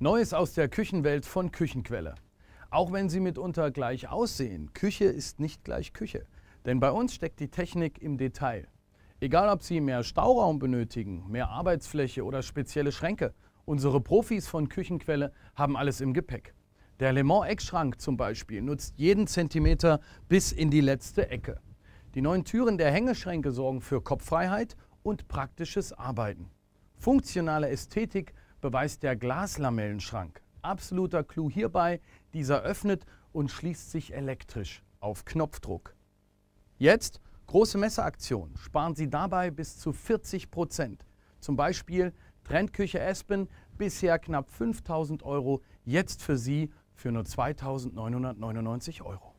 Neues aus der Küchenwelt von Küchenquelle. Auch wenn sie mitunter gleich aussehen, Küche ist nicht gleich Küche. Denn bei uns steckt die Technik im Detail. Egal ob Sie mehr Stauraum benötigen, mehr Arbeitsfläche oder spezielle Schränke, unsere Profis von Küchenquelle haben alles im Gepäck. Der Le Mans Eckschrank zum Beispiel nutzt jeden Zentimeter bis in die letzte Ecke. Die neuen Türen der Hängeschränke sorgen für Kopffreiheit und praktisches Arbeiten. Funktionale Ästhetik beweist der Glaslamellenschrank. Absoluter Clou hierbei, dieser öffnet und schließt sich elektrisch auf Knopfdruck. Jetzt große Messeraktion. Sparen Sie dabei bis zu 40 Prozent. Zum Beispiel Trendküche Espen, bisher knapp 5000 Euro, jetzt für Sie für nur 2999 Euro.